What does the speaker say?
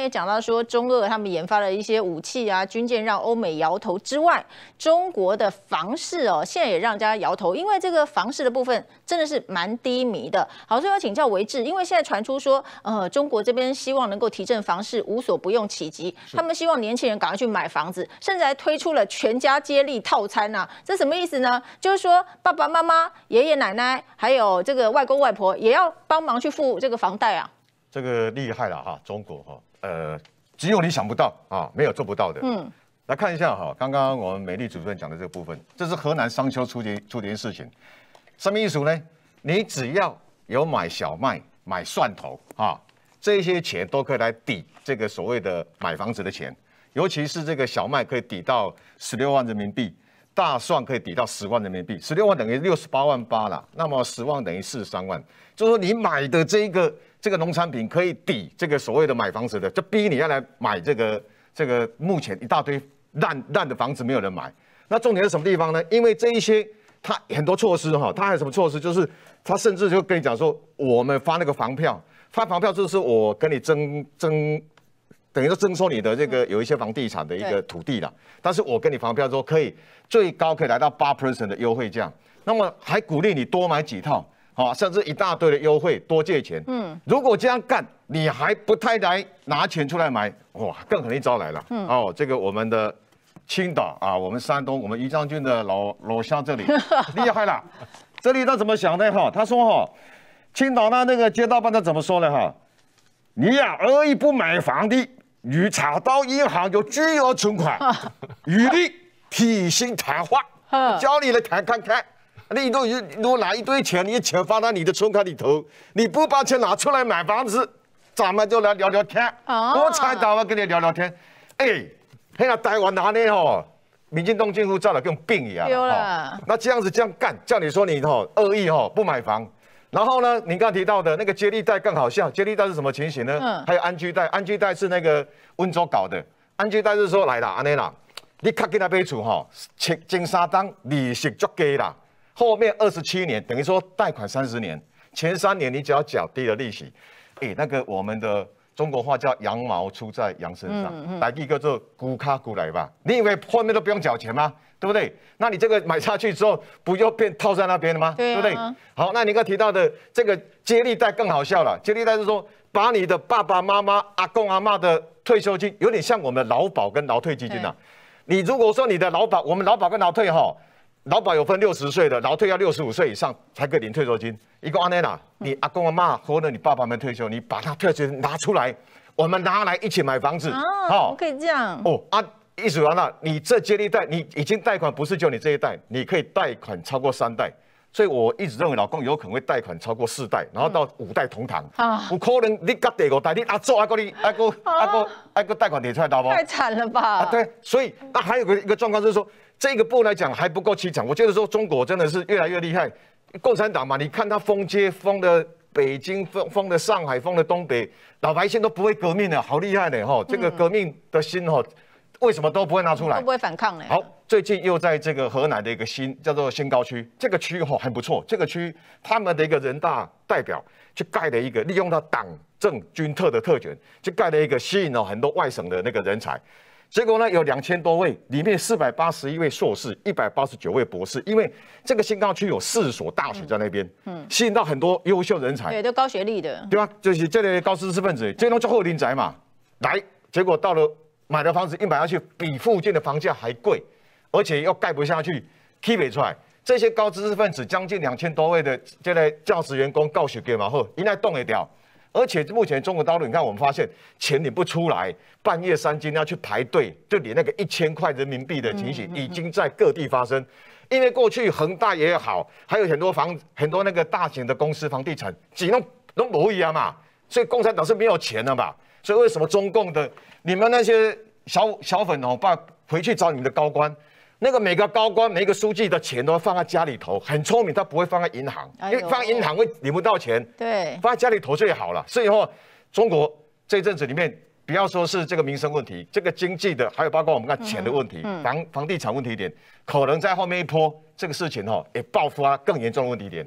也讲到说，中俄他们研发了一些武器啊，军舰让欧美摇头之外，中国的房市哦，现在也让人家摇头，因为这个房市的部分真的是蛮低迷的。好，所以要请教维智，因为现在传出说，呃，中国这边希望能够提振房市，无所不用其极，他们希望年轻人赶快去买房子，甚至还推出了全家接力套餐呢。这什么意思呢？就是说爸爸妈妈、爷爷奶奶还有这个外公外婆也要帮忙去付这个房贷啊。这个厉害了哈，中国哈，呃，只有你想不到啊，没有做不到的。嗯，来看一下哈，刚刚我们美丽主持人讲的这个部分，这是河南商丘出的出的一件事情。什么意思呢？你只要有买小麦、买蒜头啊，这些钱都可以来抵这个所谓的买房子的钱，尤其是这个小麦可以抵到十六万人民币，大蒜可以抵到十万人民币。十六万等于六十八万八了，那么十万等于四十三万，就是说你买的这个。这个农产品可以抵这个所谓的买房子的，就逼你要来买这个这个目前一大堆烂烂的房子，没有人买。那重点是什么地方呢？因为这一些他很多措施哈，他还什么措施？就是他甚至就跟你讲说，我们发那个房票，发房票就是我跟你征征，等于说征收你的这个有一些房地产的一个土地了。但是我跟你房票说可以最高可以来到八 percent 的优惠价，那么还鼓励你多买几套。好，甚至一大堆的优惠，多借钱。嗯，如果这样干，你还不太来拿钱出来买，哇，更狠一招来了。嗯，哦，这个我们的青岛啊，我们山东，我们于将军的老老乡这里 厉害了。这里他怎么想的哈？他说哈，青岛那那个街道办他怎么说呢哈？你呀，恶意不买房的，你查到银行有巨额存款，与你提心谈话，叫你来谈看看。你都如果拿一堆钱，你钱放到你的存款里头，你不把钱拿出来买房子，咱们就来聊聊天。我才打算跟你聊聊天。哎，黑人呆我哪里哦？民间冻结户造了跟病一样。丢了。那这样子这样干，叫你说你吼恶意吼不买房，然后呢，你刚提到的那个接力贷更好笑。接力贷是什么情形呢？嗯。还有安居贷，安居贷是那个温州搞的。安居贷是说来了，安尼啦，你卡给他边厝吼，七千三当利息就低啦。后面二十七年等于说贷款三十年，前三年你只要缴低的利息，哎，那个我们的中国话叫羊毛出在羊身上，来一个做咕卡咕来吧。你以为后面都不用缴钱吗？对不对？那你这个买下去之后，不就变套在那边了吗？对不对？好，那你刚提到的这个接力贷更好笑了。接力贷是说把你的爸爸妈妈、阿公阿妈的退休金，有点像我们的劳保跟劳退基金了。你如果说你的劳保，我们劳保跟劳退哈。老保有分六十岁的，然后退要六十五岁以上才可以领退休金。一个安奶哪？你阿公阿妈或者你爸爸没退休，你把他退休拿出来，我们拿来一起买房子，哦，我可以这样哦啊！意思完了，你这接力贷，你已经贷款不是就你这一代，你可以贷款超过三代。所以我一直认为，老公有可能会贷款超过四代，然后到五代同堂。啊，有可能你隔第五代，你阿祖阿哥你阿哥阿哥阿哥贷款出来，打包太惨了吧？啊，对，所以那还有个一个状况就是说，这个不来讲还不够凄惨。我觉得说中国真的是越来越厉害，共产党嘛，你看他封街封的北京封封的上海封的东北，老百姓都不会革命的，好厉害的哈！这个革命的心哈，为什么都不会拿出来？都不会反抗嘞？好。最近又在这个河南的一个新叫做新高区，这个区吼很不错。这个区他们的一个人大代表去盖了一个，利用到党政军特的特权，就盖了一个，吸引了很多外省的那个人才。结果呢，有两千多位，里面四百八十一位硕士，一百八十九位博士。因为这个新高区有四所大学在那边，嗯，吸引到很多优秀人才，对，都高学历的，对吧？就是这类高知识分子，这都就后林宅嘛，来，结果到了买的房子，一买下去比附近的房价还贵。而且又盖不下去，keep it 这些高知识分子将近两千多位的这类教职员工告雪给马后，应该动一掉。而且目前中国大陆，你看我们发现钱你不出来，半夜三更要去排队，就你那个一千块人民币的情形已经在各地发生。因为过去恒大也好，还有很多房很多那个大型的公司房地产挤弄弄不一样嘛，所以共产党是没有钱了嘛。所以为什么中共的你们那些小小粉红，把回去找你们的高官。那个每个高官、每个书记的钱都放在家里头，很聪明，他不会放在银行，因为放银行会领不到钱。对，放在家里头最好了。所以话，中国这阵子里面，不要说是这个民生问题，这个经济的，还有包括我们看钱的问题、房房地产问题点，可能在后面一波这个事情哈，也爆发更严重的问题点。